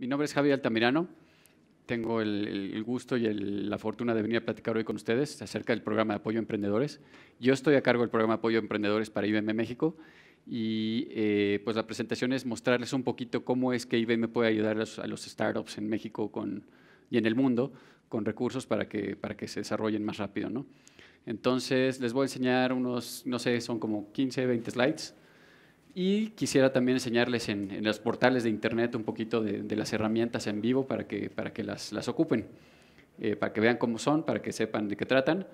Mi nombre es Javier Altamirano. Tengo el, gusto y la fortuna de venir a platicar hoy con ustedes acerca del programa de apoyo a emprendedores. Yo estoy a cargo del programa de apoyo a emprendedores para IBM México y eh, pues la presentación es mostrarles un poquito cómo es que IBM puede ayudar a los, startups en México con, y en el mundo con recursos para que, para que se desarrollen más rápido. ¿no? Entonces les voy a enseñar unos, no sé, son como 15, 20 slides y quisiera también enseñarles en, los portales de internet un poquito de, las herramientas en vivo para que, para que las, ocupen, eh, para que vean cómo son, para que sepan de qué tratan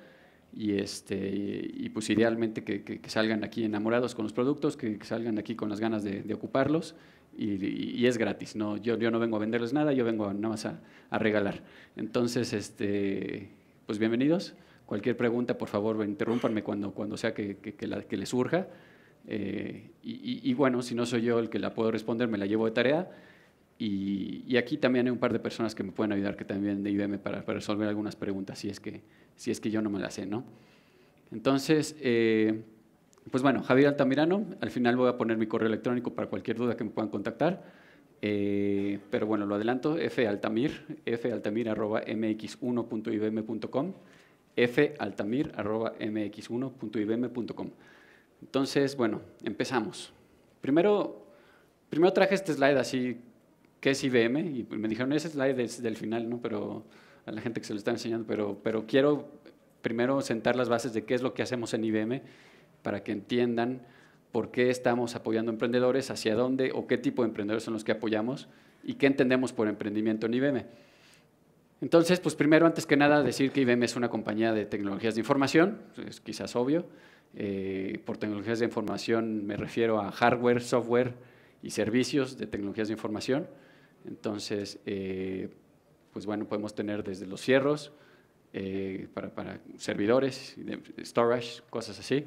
y, este, y pues idealmente que, salgan aquí enamorados con los productos, que, salgan aquí con las ganas de, ocuparlos y, es gratis. No, yo, no vengo a venderles nada, yo vengo nada más a, regalar. Entonces, este, pues bienvenidos. Cualquier pregunta, por favor, interrúmpanme cuando, cuando sea que, que les surja. Eh, y, bueno, si no soy yo el que la puedo responder, me la llevo de tarea. Y, aquí también hay un par de personas que me pueden ayudar, que también de IBM, para, resolver algunas preguntas, si es, que, si es que yo no me las sé, ¿no? Entonces, eh, pues bueno, Javier Altamirano, al final voy a poner mi correo electrónico para cualquier duda que me puedan contactar. Eh, pero bueno, lo adelanto, faltamir, mx 1ibmcom mx 1ibmcom entonces, bueno, empezamos. Primero, traje este slide así, ¿qué es IBM, y me dijeron, ese slide es del final, ¿no? Pero a la gente que se lo está enseñando, pero, pero quiero primero sentar las bases de qué es lo que hacemos en IBM para que entiendan por qué estamos apoyando emprendedores, hacia dónde o qué tipo de emprendedores son los que apoyamos y qué entendemos por emprendimiento en IBM. Entonces, pues primero, antes que nada, decir que IBM es una compañía de tecnologías de información, es quizás obvio. Eh, por tecnologías de información me refiero a hardware, software y servicios de tecnologías de información. Entonces, eh, pues bueno, podemos tener desde los cierros eh, para, para, servidores, storage, cosas así,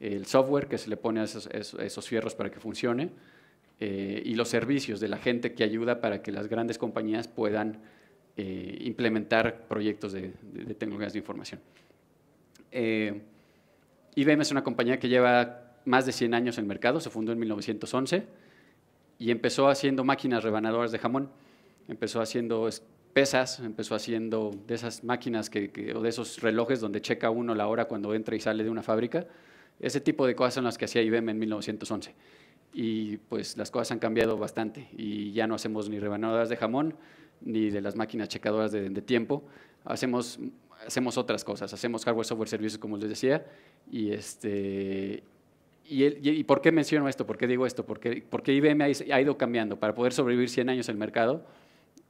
el software que se le pone a esos, cierros para que funcione y los servicios de la gente que ayuda para que las grandes compañías puedan implementar proyectos de, de, tecnologías de información. IBM es una compañía que lleva más de 100 años en el mercado, se fundó en 1911 y empezó haciendo máquinas rebanadoras de jamón, empezó haciendo pesas, empezó haciendo de esas máquinas que, o de esos relojes donde checa uno la hora cuando entra y sale de una fábrica. Ese tipo de cosas son las que hacía IBM en 1911. Y pues las cosas han cambiado bastante y ya no hacemos ni rebanadoras de jamón ni de las máquinas checadoras de tiempo. Hacemos hacemos otras cosas, hacemos hardware, software, servicios, como les decía, y este... Y, y, por qué menciono esto? ¿Por qué digo esto? Porque, porque IBM ha, ido cambiando. Para poder sobrevivir 100 años en el mercado,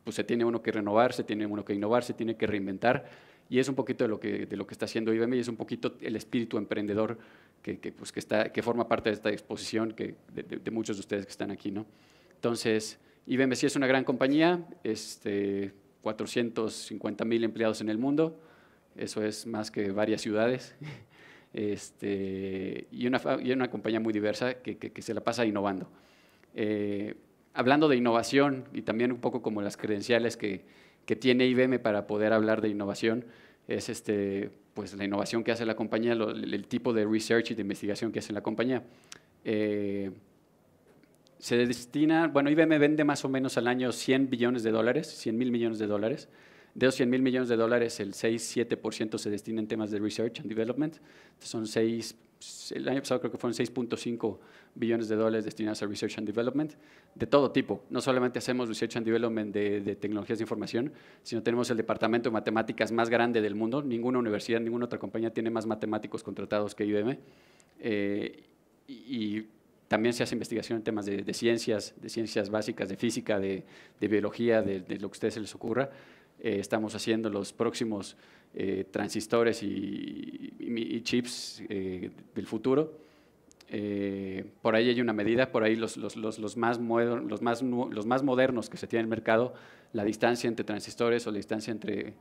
pues se tiene uno que renovar, se tiene uno que innovar, se tiene que reinventar. Y es un poquito de lo que, de lo que está haciendo IBM y es un poquito el espíritu emprendedor que, que, pues, que, está, que forma parte de esta exposición que, de, muchos de ustedes que están aquí. ¿no? Entonces, IBM sí es una gran compañía, este, 450 mil empleados en el mundo, eso es más que varias ciudades, este, y, una, y, una, compañía muy diversa que, se la pasa innovando. Eh, hablando de innovación y también un poco como las credenciales que, tiene IBM para poder hablar de innovación, es este, pues la innovación que hace la compañía, el tipo de research y de investigación que hace la compañía. Eh, se destina, bueno, IBM vende más o menos al año 100 billones de dólares, 100 mil millones de dólares, de esos 100 mil millones de dólares, el 6-7% se destina en temas de research and development. son 6, el año pasado creo que fueron 6.5 billones de dólares destinados a research and development, de todo tipo. No solamente hacemos research and development de, tecnologías de información, sino tenemos el departamento de matemáticas más grande del mundo. Ninguna universidad, ninguna otra compañía tiene más matemáticos contratados que IBM. Eh, y también se hace investigación en temas de, ciencias, de ciencias básicas, de física, de, biología, de, de lo que a ustedes se les ocurra. Eh, estamos haciendo los próximos eh, transistores y, chips eh, del futuro. por ahí hay una medida, por ahí los, más modernos, los, más, los más modernos que se tiene en el mercado, la distancia entre transistores o la distancia entre,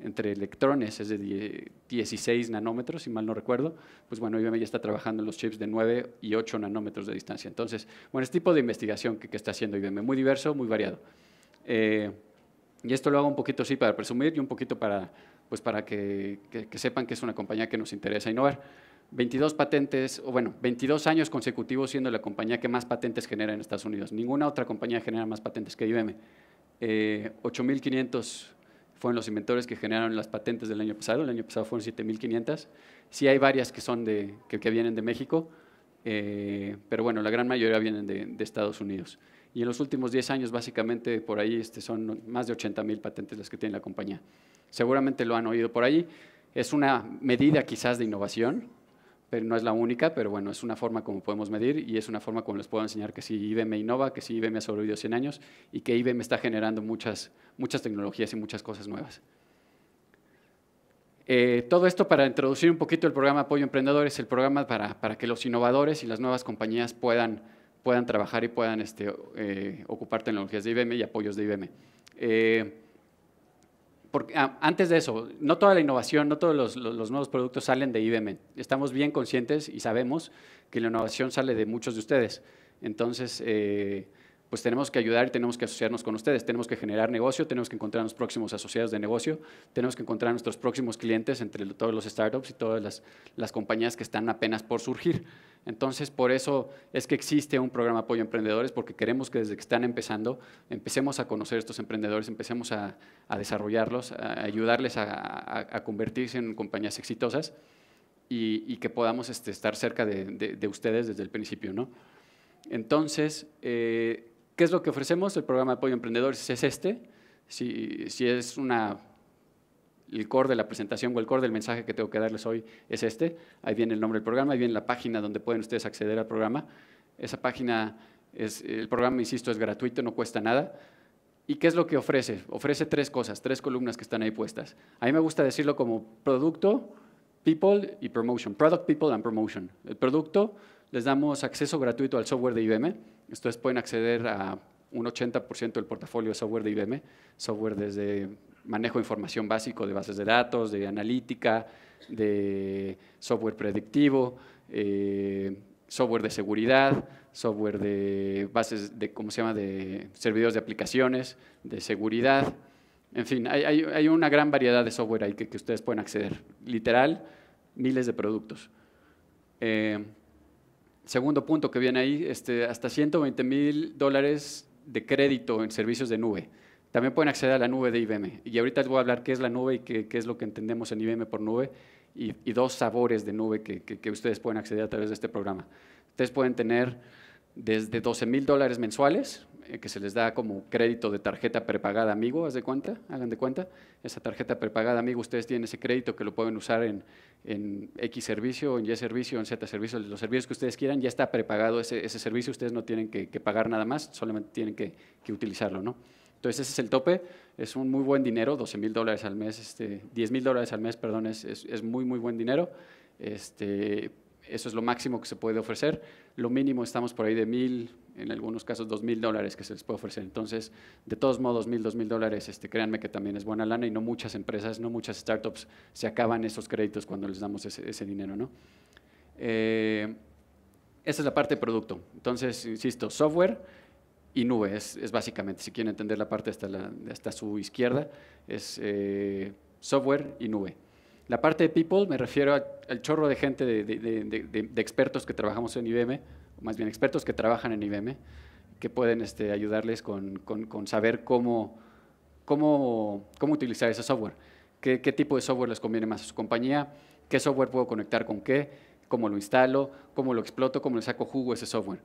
entre electrones es de 16 nanómetros, si mal no recuerdo, pues bueno, IBM ya está trabajando en los chips de 9 y 8 nanómetros de distancia. Entonces, bueno, este tipo de investigación que, está haciendo IBM, muy diverso, muy variado. Y esto lo hago un poquito sí para presumir y un poquito para, pues, que, sepan que es una compañía que nos interesa innovar. 22 patentes, o bueno, 22 años consecutivos siendo la compañía que más patentes genera en Estados Unidos. Ninguna otra compañía genera más patentes que IBM. 8.500 eh, fueron los inventores que generaron las patentes del año pasado. El año pasado fueron 7.500. Sí hay varias que, son que, vienen de México, eh, pero bueno, la gran mayoría vienen de Estados Unidos y en los últimos 10 años básicamente por ahí este, son más de 80 mil patentes las que tiene la compañía. Seguramente lo han oído por ahí. Es una medida quizás de innovación, pero no es la única, pero bueno, es una forma como podemos medir y es una forma como les puedo enseñar que si IBM innova, que si IBM ha sobrevivido 100 años y que IBM está generando muchas, muchas tecnologías y muchas cosas nuevas. Eh, todo esto para introducir un poquito el programa Apoyo Emprendedores, el programa para, para que los innovadores y las nuevas compañías puedan puedan trabajar y puedan este, eh, ocupar tecnologías de IBM y apoyos de IBM. Eh, porque, ah, antes de eso, no toda la innovación, no todos los, nuevos productos salen de IBM. Estamos bien conscientes y sabemos que la innovación sale de muchos de ustedes. Entonces, eh, pues tenemos que ayudar y tenemos que asociarnos con ustedes, tenemos que generar negocio, tenemos que encontrar a los próximos asociados de negocio, tenemos que encontrar a nuestros próximos clientes entre todos los startups y todas las, compañías que están apenas por surgir. Entonces, por eso es que existe un programa apoyo a emprendedores, porque queremos que desde que están empezando, empecemos a conocer a estos emprendedores, empecemos a, desarrollarlos, a ayudarles a, convertirse en compañías exitosas y, que podamos este, estar cerca de, ustedes desde el principio. ¿no? Entonces, eh, ¿Qué es lo que ofrecemos? El programa de apoyo a emprendedores es este. Si, es una, el core de la presentación o el core del mensaje que tengo que darles hoy es este. Ahí viene el nombre del programa, ahí viene la página donde pueden ustedes acceder al programa. Esa página, es, el programa, insisto, es gratuito, no cuesta nada. ¿Y qué es lo que ofrece? Ofrece tres cosas, tres columnas que están ahí puestas. A mí me gusta decirlo como producto, people y promotion. Product, people and promotion. El producto, les damos acceso gratuito al software de IBM Ustedes pueden acceder a un 80% del portafolio de software de IBM, software desde manejo de información básico de bases de datos, de analítica, de software predictivo, eh, software de seguridad, software de bases de, ¿cómo se llama?, de servidores de aplicaciones, de seguridad. En fin, hay, una gran variedad de software ahí que, ustedes pueden acceder. Literal, miles de productos. Eh, Segundo punto que viene ahí, este, hasta 120 mil dólares de crédito en servicios de nube. También pueden acceder a la nube de IBM. Y ahorita les voy a hablar qué es la nube y qué, es lo que entendemos en IBM por nube y, dos sabores de nube que, que, ustedes pueden acceder a través de este programa. Ustedes pueden tener desde 12 mil dólares mensuales, eh, que se les da como crédito de tarjeta prepagada amigo, haz cuenta, hagan de cuenta, esa tarjeta prepagada amigo, ustedes tienen ese crédito que lo pueden usar en, en X servicio, en Y servicio, en Z servicio, los servicios que ustedes quieran, ya está prepagado ese, servicio, ustedes no tienen que, pagar nada más, solamente tienen que, utilizarlo, ¿no? Entonces ese es el tope, es un muy buen dinero, 12 mil dólares al mes, este, 10 mil dólares al mes, perdón, es, muy, muy buen dinero, este, eso es lo máximo que se puede ofrecer lo mínimo estamos por ahí de mil, en algunos casos dos mil dólares que se les puede ofrecer. Entonces, de todos modos, mil, dos mil dólares, este, créanme que también es buena lana y no muchas empresas, no muchas startups se acaban esos créditos cuando les damos ese, dinero, ¿no? Eh, esa es la parte de producto. Entonces, insisto, software y nube es, básicamente, si quieren entender la parte hasta, su izquierda, es eh, software y nube. La parte de people me refiero al chorro de gente, de, expertos que trabajamos en IBM, o más bien expertos que trabajan en IBM, que pueden este, ayudarles con, saber cómo, cómo, cómo, utilizar ese software, qué, tipo de software les conviene más a su compañía, qué software puedo conectar con qué, cómo lo instalo, cómo lo exploto, cómo le saco jugo a ese software.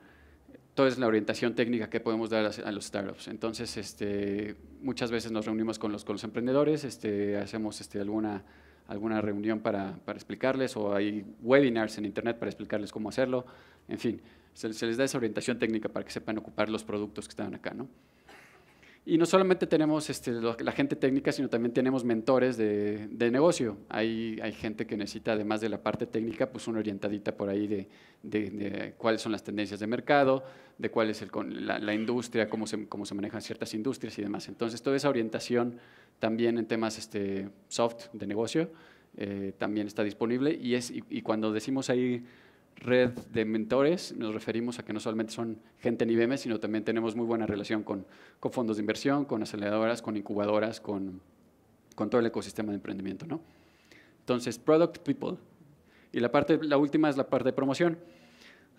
toda es la orientación técnica que podemos dar a los startups. Entonces, este, muchas veces nos reunimos con los, con los emprendedores, este, hacemos este, alguna alguna reunión para, explicarles o hay webinars en internet para explicarles cómo hacerlo. En fin, se, les da esa orientación técnica para que sepan ocupar los productos que están acá. ¿no? Y no solamente tenemos este, la gente técnica, sino también tenemos mentores de, negocio. Hay, hay gente que necesita, además de la parte técnica, pues una orientadita por ahí de, cuáles son las tendencias de mercado, de cuál es la, industria, cómo se, cómo se manejan ciertas industrias y demás. Entonces, toda esa orientación también en temas este, soft de negocio eh, también está disponible. Y, es, y cuando decimos ahí red de mentores, nos referimos a que no solamente son gente en IBM, sino también tenemos muy buena relación con, fondos de inversión, con aceleradoras, con incubadoras, con, todo el ecosistema de emprendimiento. ¿no? Entonces, product people. Y la, parte, la última es la parte de promoción.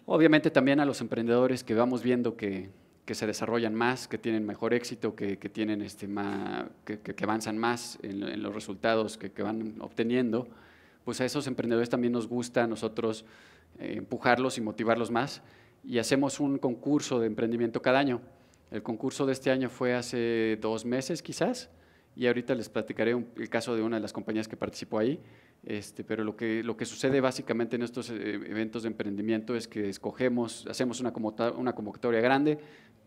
Obviamente también a los emprendedores que vamos viendo que, que se desarrollan más, que tienen mejor éxito, que, tienen este más, que, avanzan más en, en los resultados que, van obteniendo, pues a esos emprendedores también nos gusta a nosotros eh, empujarlos y motivarlos más. Y hacemos un concurso de emprendimiento cada año. El concurso de este año fue hace dos meses quizás, y ahorita les platicaré el caso de una de las compañías que participó ahí. Este, pero lo que, lo que sucede básicamente en estos eh, eventos de emprendimiento es que escogemos, hacemos una, convocatoria grande,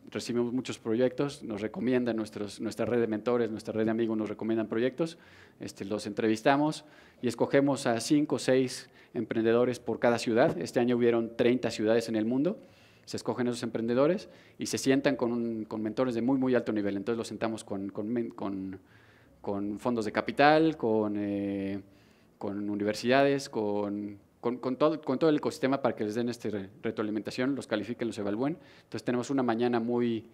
recibimos muchos proyectos, nos recomiendan nuestros, nuestra red de mentores, nuestra red de amigos nos recomiendan proyectos, este, los entrevistamos y escogemos a cinco o seis emprendedores por cada ciudad. Este año hubieron 30 ciudades en el mundo. Se escogen esos emprendedores y se sientan con, con mentores de muy, muy alto nivel. Entonces los sentamos con, con, con, fondos de capital, con, eh, con universidades, con, todo, con todo el ecosistema para que les den esta retroalimentación, los califiquen, los evalúen. Entonces tenemos una mañana muy,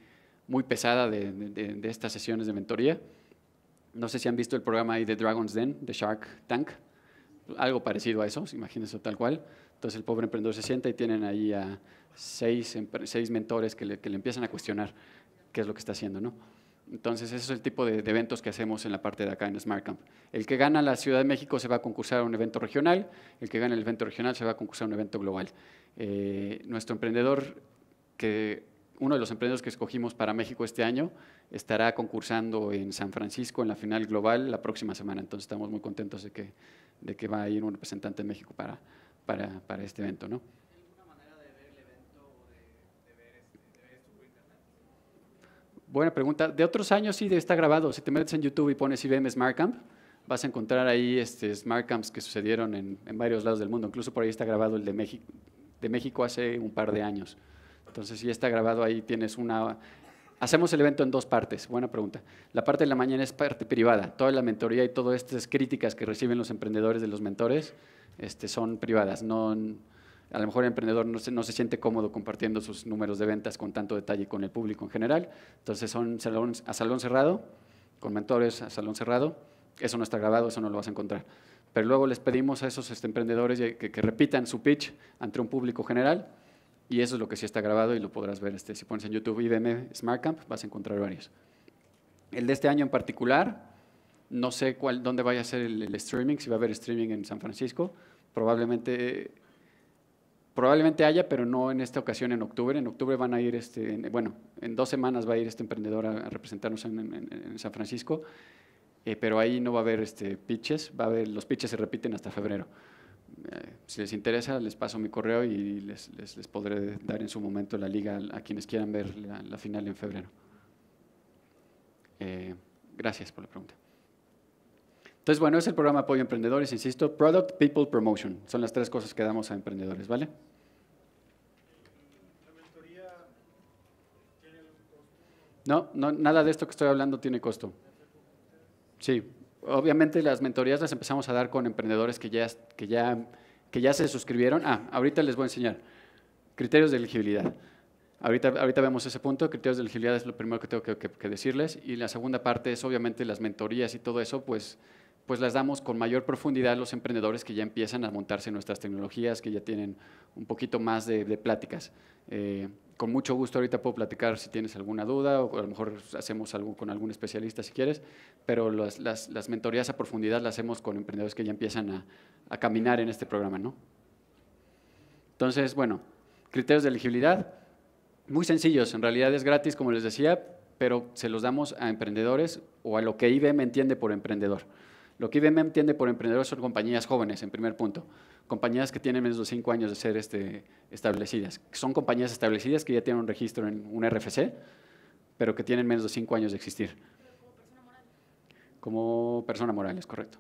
muy pesada de, de, estas sesiones de mentoría. No sé si han visto el programa ahí de Dragon's Den, de Shark Tank algo parecido a eso, imagínense tal cual. Entonces el pobre emprendedor se sienta y tienen ahí a seis, seis mentores que le, empiezan a cuestionar qué es lo que está haciendo, ¿no? Entonces, ese es el tipo de, eventos que hacemos en la parte de acá en Smart Camp. El que gana la Ciudad de México se va a concursar a un evento regional, el que gana el evento regional se va a concursar a un evento global. Eh, nuestro emprendedor, que uno de los emprendedores que escogimos para México este año, estará concursando en San Francisco en la final global la próxima semana. Entonces, estamos muy contentos de que de que va a ir un representante de México para, para, para este evento, ¿no? Buena pregunta. De otros años sí está grabado. Si te metes en YouTube y pones IBM Smart Camp, vas a encontrar ahí este, Smart Camps que sucedieron en, varios lados del mundo. Incluso por ahí está grabado el de México, de México hace un par de años. Entonces sí está grabado ahí, tienes una Hacemos el evento en dos partes, buena pregunta. La parte de la mañana es parte privada, toda la mentoría y todas estas críticas que reciben los emprendedores de los mentores este, son privadas. No, a lo mejor el emprendedor no se, siente cómodo compartiendo sus números de ventas con tanto detalle con el público en general, entonces son salón, a salón cerrado, con mentores a salón cerrado, eso no está grabado, eso no lo vas a encontrar. Pero luego les pedimos a esos este, emprendedores que repitan su pitch ante un público general y eso es lo que sí está grabado y lo podrás ver. Este, si pones en YouTube IBM Smart Camp, vas a encontrar varios. El de este año en particular, no sé cuál, dónde vaya a ser el, streaming, si va a haber streaming en San Francisco. Probablemente, probablemente haya, pero no en esta ocasión en octubre. En octubre van a ir, este, bueno, en dos semanas va a ir este emprendedor a, representarnos en, San Francisco. Eh, pero ahí no va a haber este, pitches, va a los pitches se repiten hasta febrero si les interesa, les paso mi correo y les, les, podré dar en su momento la liga a quienes quieran ver la, final en febrero. Eh, gracias por la pregunta. Entonces, bueno, es el programa Apoyo a Emprendedores, insisto, Product, People, Promotion. Son las tres cosas que damos a emprendedores, ¿vale? No, no, nada de esto que estoy hablando tiene costo. Sí, obviamente las mentorías las empezamos a dar con emprendedores que ya, que ya, se suscribieron. Ah, ahorita les voy a enseñar. Criterios de elegibilidad. Ahorita, ahorita vemos ese punto, criterios de elegibilidad es lo primero que tengo que, que decirles. Y la segunda parte es obviamente las mentorías y todo eso, pues pues las damos con mayor profundidad a los emprendedores que ya empiezan a montarse nuestras tecnologías, que ya tienen un poquito más de, pláticas. Eh, con mucho gusto ahorita puedo platicar si tienes alguna duda o a lo mejor hacemos algo con algún especialista si quieres, pero las, mentorías a profundidad las hacemos con emprendedores que ya empiezan a, caminar en este programa. ¿no? Entonces, bueno, criterios de elegibilidad, muy sencillos, en realidad es gratis, como les decía, pero se los damos a emprendedores o a lo que me entiende por emprendedor. Lo que IBM entiende por emprendedores son compañías jóvenes, en primer punto. Compañías que tienen menos de 5 años de ser este, establecidas. Son compañías establecidas que ya tienen un registro en un RFC, pero que tienen menos de 5 años de existir. Como persona moral, es correcto.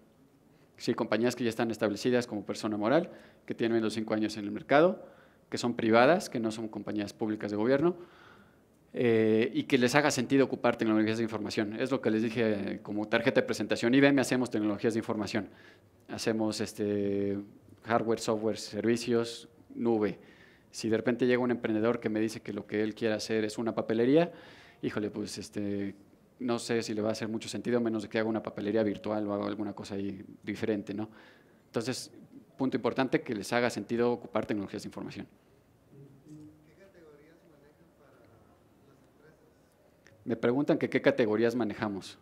Sí, compañías que ya están establecidas como persona moral, que tienen menos de 5 años en el mercado, que son privadas, que no son compañías públicas de gobierno, eh, y que les haga sentido ocupar tecnologías de información. Es lo que les dije como tarjeta de presentación. IBM hacemos tecnologías de información. Hacemos este, hardware, software, servicios, nube. Si de repente llega un emprendedor que me dice que lo que él quiere hacer es una papelería, híjole, pues este, no sé si le va a hacer mucho sentido, menos de que haga una papelería virtual o haga alguna cosa ahí diferente, ¿no? Entonces, punto importante, que les haga sentido ocupar tecnologías de información. Me preguntan que qué categorías manejamos.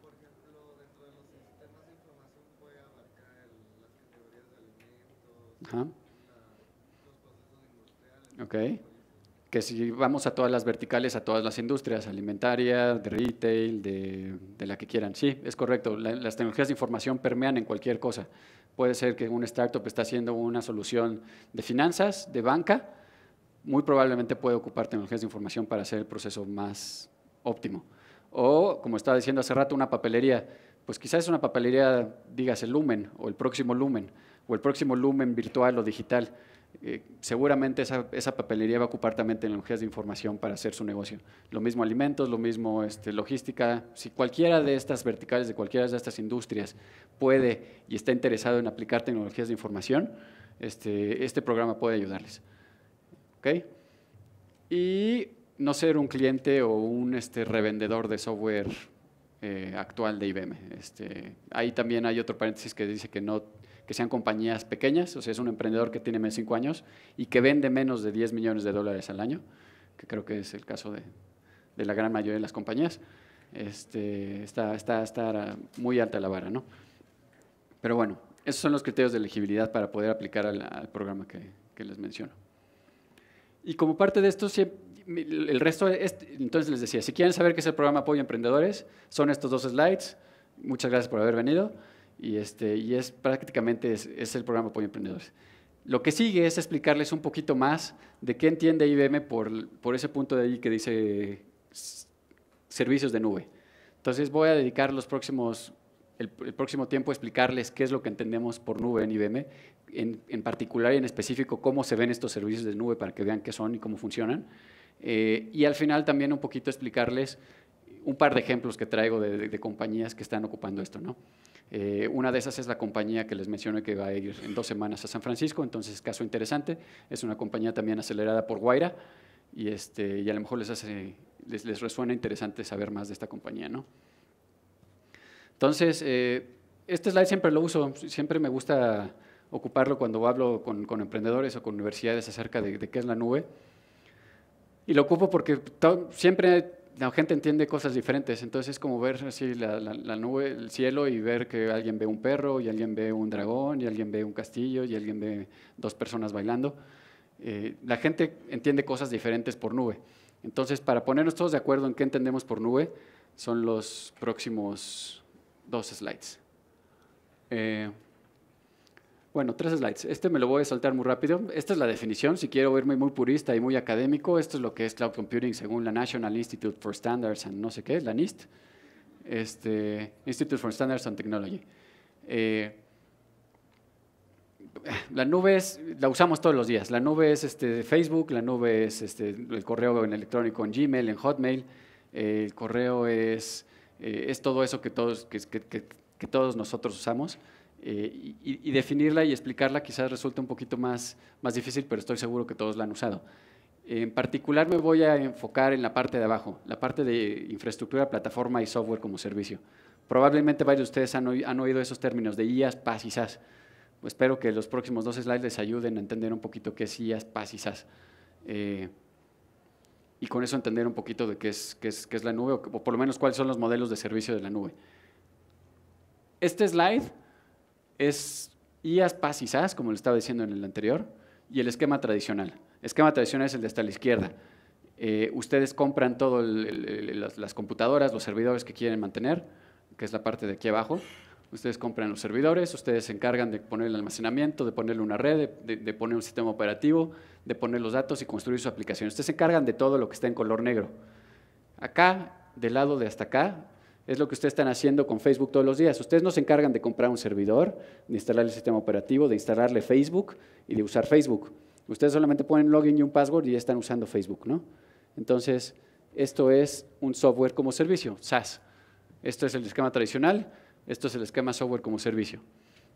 Ajá. Ok. Que si vamos a todas las verticales, a todas las industrias, alimentarias, de retail, de, la que quieran. Sí, es correcto. las tecnologías de información permean en cualquier cosa. Puede ser que un startup está haciendo una solución de finanzas, de banca, muy probablemente puede ocupar tecnologías de información para hacer el proceso más óptimo o, como estaba diciendo hace rato, una papelería. Pues quizás es una papelería, digas, el lumen o el próximo lumen o el próximo lumen virtual o digital. Eh, seguramente esa, papelería va a ocupar también tecnologías de información para hacer su negocio. Lo mismo alimentos, lo mismo este, logística. Si cualquiera de estas verticales, de cualquiera de estas industrias puede y está interesado en aplicar tecnologías de información, este, este programa puede ayudarles. ¿Ok? Y no ser un cliente o un este, revendedor de software eh, actual de IBM. Este, ahí también hay otro paréntesis que dice que no que sean compañías pequeñas, o sea, es un emprendedor que tiene menos de 5 años y que vende menos de 10 millones de dólares al año, que creo que es el caso de, la gran mayoría de las compañías. Este, está, está, muy alta la vara, ¿no? Pero bueno, esos son los criterios de elegibilidad para poder aplicar al, programa que, que les menciono. Y como parte de esto, siempre el resto, es, entonces les decía, si quieren saber qué es el programa Apoyo a Emprendedores, son estos dos slides. Muchas gracias por haber venido. Y, este, es prácticamente es, el programa Apoyo Emprendedores. Lo que sigue es explicarles un poquito más de qué entiende IBM por, ese punto de ahí que dice servicios de nube. Entonces voy a dedicar los próximos, el, próximo tiempo a explicarles qué es lo que entendemos por nube en IBM, en, en particular y en específico cómo se ven estos servicios de nube para que vean qué son y cómo funcionan. Eh, y al final también un poquito explicarles un par de ejemplos que traigo de, compañías que están ocupando esto. ¿no? Eh, una de esas es la compañía que les mencioné que va a ir en dos semanas a San Francisco, entonces caso interesante, es una compañía también acelerada por Guaira y, este, a lo mejor les, resuena interesante saber más de esta compañía. Entonces, eh, este slide siempre lo uso, siempre me gusta ocuparlo cuando hablo con, emprendedores o con universidades acerca de qué es la nube. Y lo ocupo porque siempre la gente entiende cosas diferentes, entonces es como ver así la, nube, el cielo y ver que alguien ve un perro y alguien ve un dragón y alguien ve un castillo y alguien ve dos personas bailando. Eh, la gente entiende cosas diferentes por nube. Entonces, para ponernos todos de acuerdo en qué entendemos por nube, son los próximos dos slides. Eh, bueno, tres slides. Este me lo voy a saltar muy rápido. Esta es la definición. Si quiero verme muy purista y muy académico, esto es lo que es cloud computing según la National Institute for Standards and no sé qué, la NIST. Este, Institute for Standards and Technology. Eh, la nube es, la usamos todos los días. La nube es este, Facebook, la nube es este, el correo electrónico en Gmail, en Hotmail. el correo es, eh, todo eso que, que todos nosotros usamos. Eh, y, definirla y explicarla quizás resulta un poquito más, más difícil, pero estoy seguro que todos la han usado. En particular me voy a enfocar en la parte de abajo, la parte de infraestructura, plataforma y software como servicio. Probablemente varios de ustedes han, oído, han oído esos términos de IaaS, PaaS y SaaS. espero que los próximos dos slides les ayuden a entender un poquito qué es IaaS, PaaS y SaaS. Eh, y con eso entender un poquito de qué es, qué es, qué es la nube o por lo menos cuáles son los modelos de servicio de la nube. Este slide es IAS, PAS y SAS, como le estaba diciendo en el anterior, y el esquema tradicional. El esquema tradicional es el de hasta la izquierda. Eh, ustedes compran todas las, computadoras, los servidores que quieren mantener, que es la parte de aquí abajo. Ustedes compran los servidores, ustedes se encargan de poner el almacenamiento, de ponerle una red, de, de, poner un sistema operativo, de poner los datos y construir su aplicación. Ustedes se encargan de todo lo que está en color negro. Acá, del lado de hasta acá, es lo que ustedes están haciendo con Facebook todos los días. Ustedes no se encargan de comprar un servidor, de instalar el sistema operativo, de instalarle Facebook y de usar Facebook. Ustedes solamente ponen login y un password y ya están usando Facebook, Entonces, esto es un software como servicio, SaaS. Esto es el esquema tradicional, esto es el esquema software como servicio.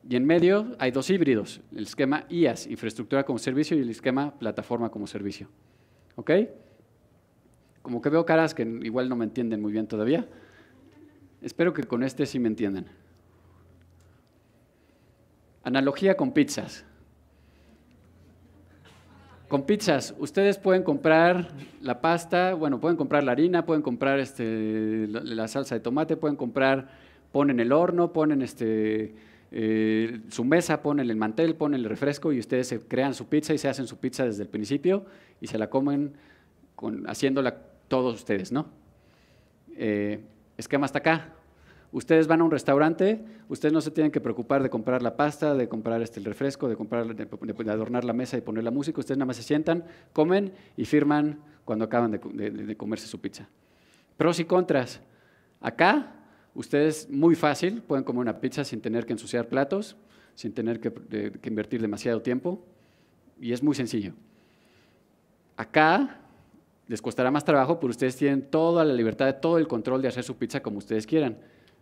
Y en medio hay dos híbridos, el esquema IaaS, infraestructura como servicio, y el esquema plataforma como servicio. ¿Ok? Como que veo caras que igual no me entienden muy bien todavía. Espero que con este sí me entiendan. Analogía con pizzas. Con pizzas, ustedes pueden comprar la pasta, bueno, pueden comprar la harina, pueden comprar este, la salsa de tomate, pueden comprar, ponen el horno, ponen este, eh, su mesa, ponen el mantel, ponen el refresco y ustedes se crean su pizza y se hacen su pizza desde el principio y se la comen con, haciéndola todos ustedes, ¿no? Eh, esquema hasta acá. Ustedes van a un restaurante, ustedes no se tienen que preocupar de comprar la pasta, de comprar este, el refresco, de, comprar, de, adornar la mesa y poner la música. Ustedes nada más se sientan, comen y firman cuando acaban de, comerse su pizza. Pros y contras. Acá, ustedes muy fácil pueden comer una pizza sin tener que ensuciar platos, sin tener que invertir demasiado tiempo. Y es muy sencillo. Acá les costará más trabajo, pero ustedes tienen toda la libertad, todo el control de hacer su pizza como ustedes quieran.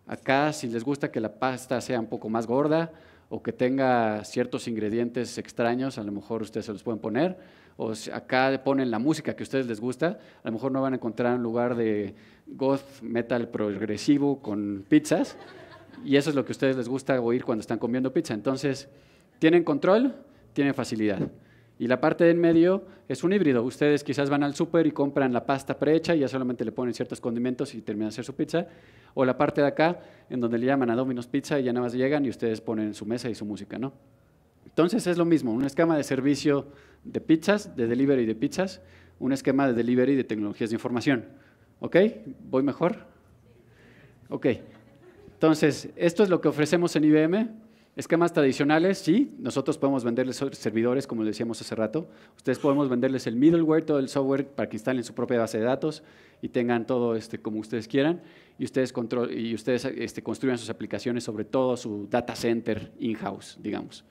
Acá, si les gusta que la pasta sea un poco más gorda o que tenga ciertos ingredientes extraños, a lo mejor ustedes se los pueden poner. O acá ponen la música que a ustedes les gusta, a lo mejor no van a encontrar un lugar de goth metal progresivo con pizzas. Y eso es lo que a ustedes les gusta oír cuando están comiendo pizza. Entonces, tienen control, tienen facilidad. Y la parte de en medio es un híbrido. Ustedes quizás van al súper y compran la pasta prehecha y ya solamente le ponen ciertos condimentos y terminan de hacer su pizza. O la parte de acá, en donde le llaman a Domino's Pizza y ya nada más llegan y ustedes ponen su mesa y su música, ¿no? Entonces es lo mismo, un esquema de servicio de pizzas, de delivery de pizzas, un esquema de delivery de tecnologías de información. ¿Ok? ¿Voy mejor? Ok. Entonces, esto es lo que ofrecemos en IBM. Esquemas tradicionales, sí, nosotros podemos venderles servidores, como decíamos hace rato. Ustedes podemos venderles el middleware, todo el software para que instalen su propia base de datos y tengan todo este, como ustedes quieran. Y ustedes, este, construyan sus aplicaciones sobre todo su data center in-house, digamos.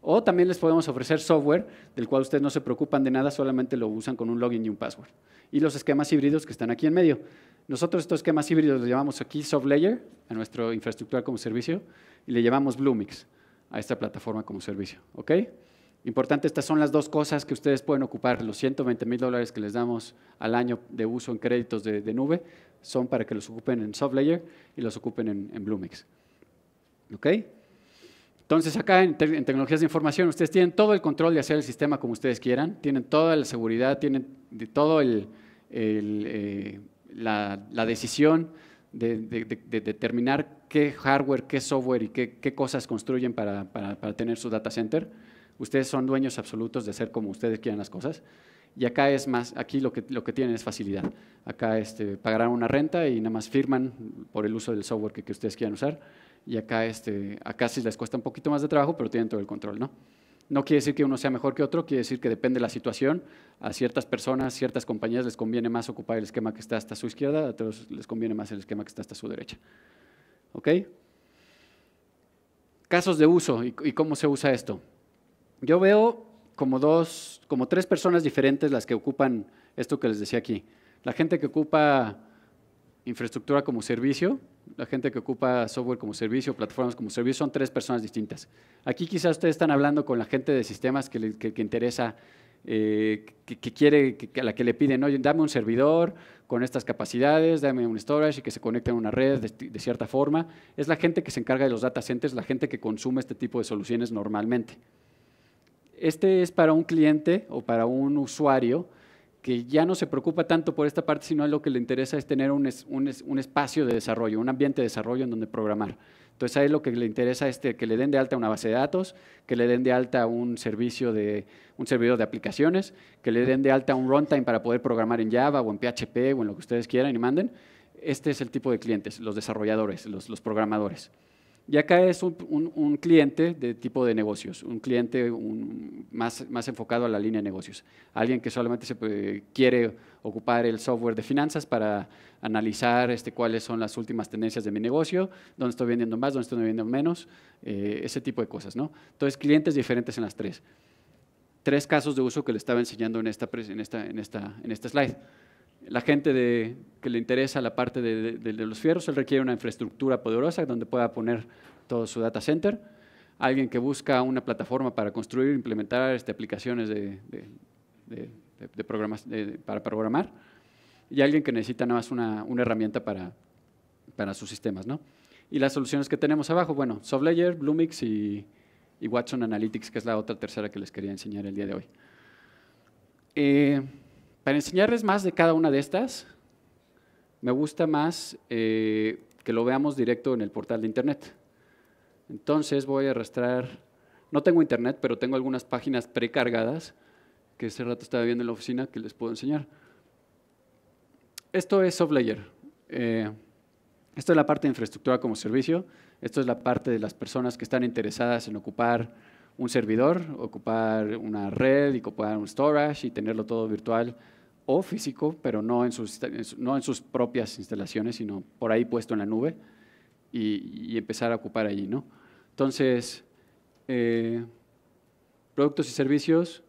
O también les podemos ofrecer software del cual ustedes no se preocupan de nada, solamente lo usan con un login y un password. Y los esquemas híbridos que están aquí en medio. Nosotros estos esquemas híbridos los llamamos aquí soft layer, a nuestra infraestructura como servicio, y le llamamos Bluemix a esta plataforma como servicio. ¿ok? Importante, estas son las dos cosas que ustedes pueden ocupar. Los 120 mil dólares que les damos al año de uso en créditos de, nube son para que los ocupen en SoftLayer y los ocupen en, Bluemix. Entonces, acá en, tecnologías de información, ustedes tienen todo el control de hacer el sistema como ustedes quieran, tienen toda la seguridad, tienen de todo el, eh, la, decisión de, determinar qué hardware, qué software y qué, cosas construyen para, tener su data center. Ustedes son dueños absolutos de hacer como ustedes quieran las cosas. Y acá es más, aquí lo que, tienen es facilidad. Acá este, pagarán una renta y nada más firman por el uso del software que, ustedes quieran usar. Y acá, este, acá sí les cuesta un poquito más de trabajo, pero tienen todo el control, ¿no? No quiere decir que uno sea mejor que otro, quiere decir que depende de la situación. A ciertas personas, ciertas compañías les conviene más ocupar el esquema que está hasta su izquierda, a otros les conviene más el esquema que está hasta su derecha. ¿Ok? Casos de uso y, y cómo se usa esto. Yo veo como dos, como tres personas diferentes las que ocupan esto que les decía aquí. La gente que ocupa infraestructura como servicio, la gente que ocupa software como servicio, plataformas como servicio, son tres personas distintas. Aquí quizás ustedes están hablando con la gente de sistemas que, le, interesa, eh, que, quiere, a la que le piden, oye, dame un servidor con estas capacidades, dame un storage y que se conecte a una red de, de cierta forma. Es la gente que se encarga de los data centers, la gente que consume este tipo de soluciones normalmente. Este es para un cliente o para un usuario que ya no se preocupa tanto por esta parte, sino lo que le interesa es tener un, espacio de desarrollo, un ambiente de desarrollo en donde programar. Entonces, ahí lo que le interesa es que le den de alta una base de datos, que le den de alta un servicio de un servidor de aplicaciones, que le den de alta un runtime para poder programar en Java o en PHP o en lo que ustedes quieran y manden. Este es el tipo de clientes, los desarrolladores, los programadores. Y acá es un, cliente de tipo de negocios, un cliente más, más, enfocado a la línea de negocios, alguien que solamente quiere ocupar el software de finanzas para analizar este, cuáles son las últimas tendencias de mi negocio, dónde estoy vendiendo más, dónde estoy vendiendo menos, eh, ese tipo de cosas. ¿no? Entonces, clientes diferentes en las tres. Tres casos de uso que le estaba enseñando en esta, en esta, en esta, en esta slide la gente que le interesa la parte de, los fierros, él requiere una infraestructura poderosa donde pueda poner todo su data center. Alguien que busca una plataforma para construir, implementar este, aplicaciones de, programas, para programar. Y alguien que necesita nada más una, herramienta para, sus sistemas. Y las soluciones que tenemos abajo, bueno, SoftLayer, Bluemix y, Watson Analytics, que es la otra tercera que les quería enseñar el día de hoy. Eh, para enseñarles más de cada una de estas, me gusta más eh, que lo veamos directo en el portal de Internet. Entonces voy a arrastrar, no tengo Internet, pero tengo algunas páginas precargadas que ese rato estaba viendo en la oficina que les puedo enseñar. Esto es SoftLayer. Eh, esto es la parte de infraestructura como servicio. Esto es la parte de las personas que están interesadas en ocupar un servidor, ocupar una red y ocupar un storage y tenerlo todo virtual o físico, pero no en sus, en sus propias instalaciones, sino por ahí puesto en la nube y, empezar a ocupar allí. ¿no? Entonces, eh, productos y servicios,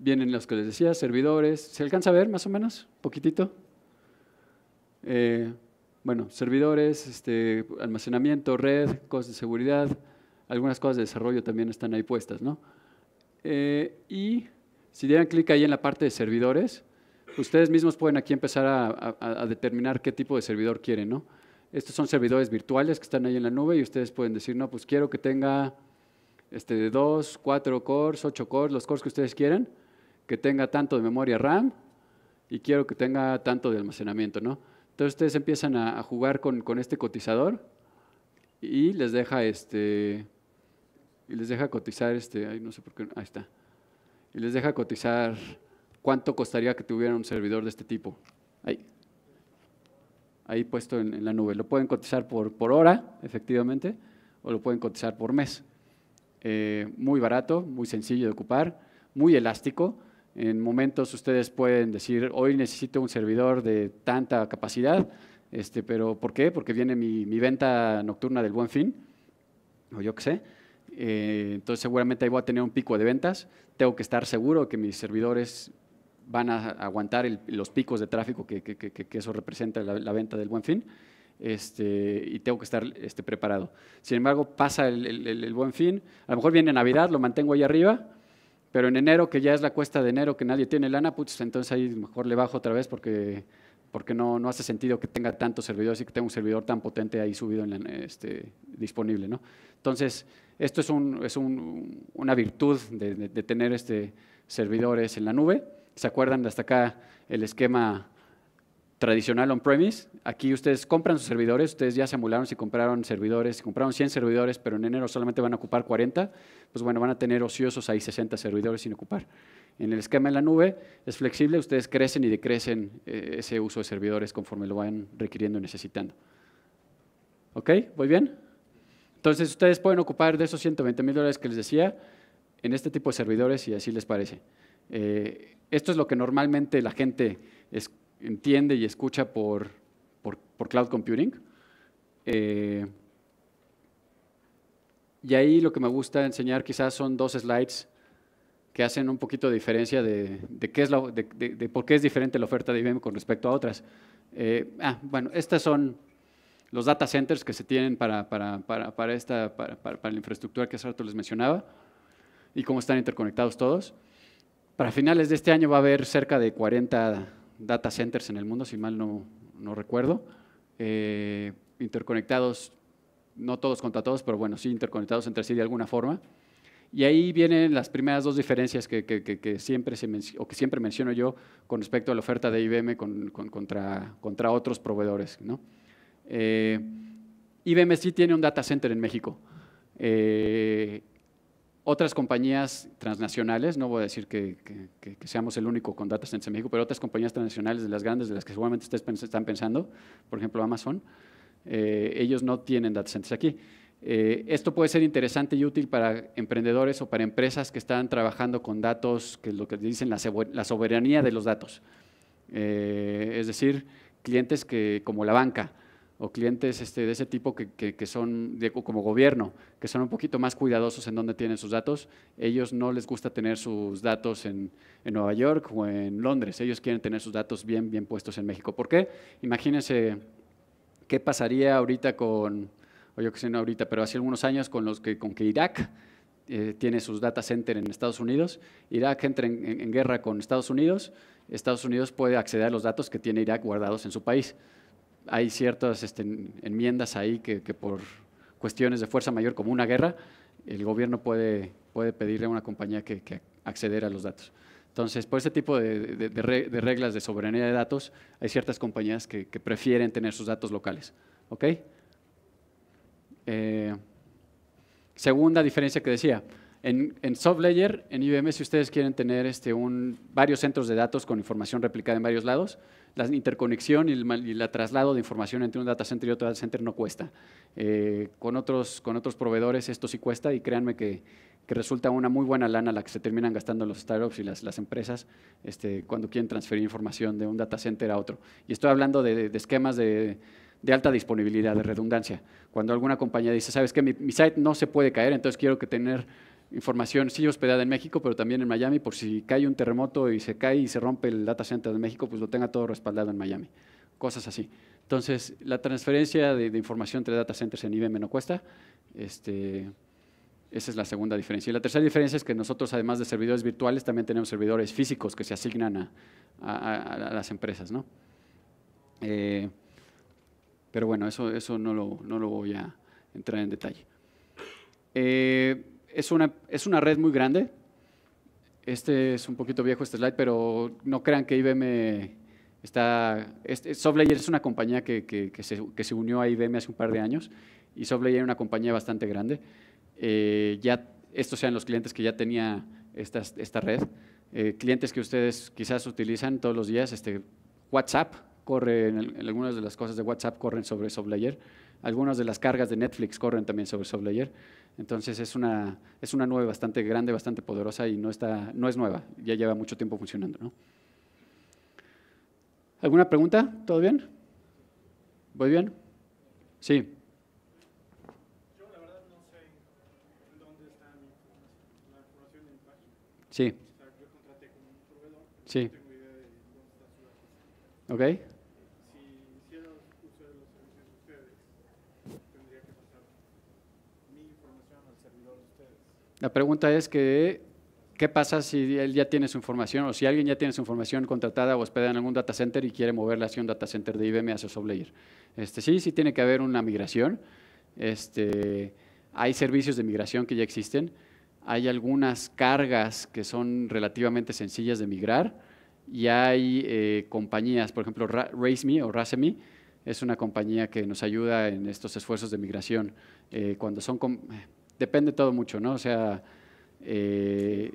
vienen los que les decía, servidores. ¿Se alcanza a ver más o menos? Poquitito. Eh, bueno, servidores, este, almacenamiento, red, cosas de seguridad, algunas cosas de desarrollo también están ahí puestas, ¿no? Eh, y si dieran clic ahí en la parte de servidores, ustedes mismos pueden aquí empezar a, determinar qué tipo de servidor quieren, ¿no? Estos son servidores virtuales que están ahí en la nube y ustedes pueden decir, no, pues quiero que tenga este, de cores, ocho cores, los cores que ustedes quieran, que tenga tanto de memoria RAM y quiero que tenga tanto de almacenamiento, ¿no? Entonces ustedes empiezan a, jugar con, este cotizador y les deja este y les deja cotizar este, no sé por qué, ahí está. Y les deja cotizar ¿cuánto costaría que tuviera un servidor de este tipo? Ahí, ahí puesto en, la nube. Lo pueden cotizar por, por, hora, efectivamente, o lo pueden cotizar por mes. Eh, muy barato, muy sencillo de ocupar, muy elástico. En momentos ustedes pueden decir, hoy necesito un servidor de tanta capacidad, este, pero ¿por qué? Porque viene mi, venta nocturna del buen fin, o yo qué sé. Eh, entonces seguramente ahí voy a tener un pico de ventas. Tengo que estar seguro que mis servidores van a aguantar los picos de tráfico que, eso representa la, venta del buen fin. Este, y tengo que estar este, preparado. Sin embargo, pasa el, buen fin, a lo mejor viene Navidad, lo mantengo ahí arriba, pero en enero, que ya es la cuesta de enero, que nadie tiene lana, pues, entonces ahí mejor le bajo otra vez porque, porque no, no hace sentido que tenga tantos servidores y que tenga un servidor tan potente ahí subido en este, disponible. ¿no? Entonces, esto es, es una virtud de, de tener este, servidores en la nube ¿Se acuerdan de hasta acá el esquema tradicional on-premise? Aquí ustedes compran sus servidores, ustedes ya se emularon si compraron servidores, si compraron 100 servidores, pero en enero solamente van a ocupar 40, pues bueno, van a tener ociosos ahí 60 servidores sin ocupar. En el esquema en la nube es flexible, ustedes crecen y decrecen eh, ese uso de servidores conforme lo van requiriendo y necesitando. ¿Ok? ¿Voy bien? Entonces, ustedes pueden ocupar de esos 120 mil dólares que les decía en este tipo de servidores y así les parece. Eh, esto es lo que normalmente la gente entiende y escucha por, cloud computing. Eh, y ahí lo que me gusta enseñar quizás son dos slides que hacen un poquito de diferencia de, de qué es de, por qué es diferente la oferta de IBM con respecto a otras. Eh, ah, bueno, estos son los data centers que se tienen para, esta, para, la infraestructura que hace les mencionaba y cómo están interconectados todos. Para finales de este año va a haber cerca de 40 data centers en el mundo, si mal no, recuerdo, eh, interconectados, no todos contra todos, pero bueno, sí interconectados entre sí de alguna forma. Y ahí vienen las primeras dos diferencias que, siempre, se o que siempre menciono yo con respecto a la oferta de IBM con, contra, contra otros proveedores. Eh, IBM sí tiene un data center en México. Eh, otras compañías transnacionales, no voy a decir que, seamos el único con data centers en México, pero otras compañías transnacionales de las grandes, de las que seguramente ustedes están pensando, por ejemplo Amazon, eh, ellos no tienen data centers aquí. Eh, esto puede ser interesante y útil para emprendedores o para empresas que están trabajando con datos, que es lo que dicen la, soberanía de los datos. Eh, es decir, clientes que, como la banca, o clientes este, de ese tipo que, son como gobierno, que son un poquito más cuidadosos en donde tienen sus datos. Ellos no les gusta tener sus datos en, Nueva York o en Londres. Ellos quieren tener sus datos bien, bien puestos en México. ¿Por qué? Imagínense qué pasaría ahorita con, o yo que sé, no ahorita, pero hace algunos años con, los que, con que Irak eh, tiene sus data center en Estados Unidos, Irak entra en guerra con Estados Unidos, Estados Unidos puede acceder a los datos que tiene Irak guardados en su país hay ciertas este, enmiendas ahí que, por cuestiones de fuerza mayor, como una guerra, el gobierno puede, puede pedirle a una compañía que, acceder a los datos. Entonces, por ese tipo de, reglas de soberanía de datos, hay ciertas compañías que, prefieren tener sus datos locales. ¿Ok? Eh, segunda diferencia que decía, en, soft SoftLayer, en IBM, si ustedes quieren tener este, varios centros de datos con información replicada en varios lados, la interconexión y el, traslado de información entre un data center y otro data center no cuesta. Eh, con, otros, proveedores esto sí cuesta y créanme que, resulta una muy buena lana la que se terminan gastando los startups y las, empresas este, cuando quieren transferir información de un data center a otro. Y estoy hablando de, esquemas de alta disponibilidad, de redundancia. Cuando alguna compañía dice, sabes que mi, mi, site no se puede caer, entonces quiero que tener información, sí hospedada en México, pero también en Miami, por si cae un terremoto y se cae y se rompe el data center de México, pues lo tenga todo respaldado en Miami, cosas así. Entonces, la transferencia de, información entre data centers en IBM no cuesta. Este, esa es la segunda diferencia. Y la tercera diferencia es que nosotros, además de servidores virtuales, también tenemos servidores físicos que se asignan a, las empresas. Eh, pero bueno, eso, eso no, lo, no lo voy a entrar en detalle. Eh, es una, es una red muy grande. Este es un poquito viejo este slide, pero no crean que IBM está... Este, SoftLayer es una compañía que, que, se, que, se, unió a IBM hace un par de años y SoftLayer era una compañía bastante grande. Eh, ya estos sean los clientes que ya tenía esta, esta red. Eh, clientes que ustedes quizás utilizan todos los días, este, WhatsApp corre, algunas de las cosas de WhatsApp corren sobre SoftLayer. Algunas de las cargas de Netflix corren también sobre SoftLayer. Entonces es una, es una nube bastante grande, bastante poderosa y no, está, no es nueva, ya lleva mucho tiempo funcionando. ¿no? ¿Alguna pregunta? ¿Todo bien? ¿Voy bien? Sí. Yo la verdad no sé dónde está mi información, la información de mi página. Sí. O sea, yo contraté con un proveedor, sí. no tengo idea de dónde está su Ok. La pregunta es que, ¿qué pasa si él ya tiene su información o si alguien ya tiene su información contratada o hospedada en algún data center y quiere moverla hacia un data center de IBM hacia Soblayer? Este, sí, sí tiene que haber una migración. Este, hay servicios de migración que ya existen. Hay algunas cargas que son relativamente sencillas de migrar y hay eh, compañías, por ejemplo, RaceMe o RaseMe, es una compañía que nos ayuda en estos esfuerzos de migración. Eh, cuando son depende todo mucho, ¿no? O sea, eh,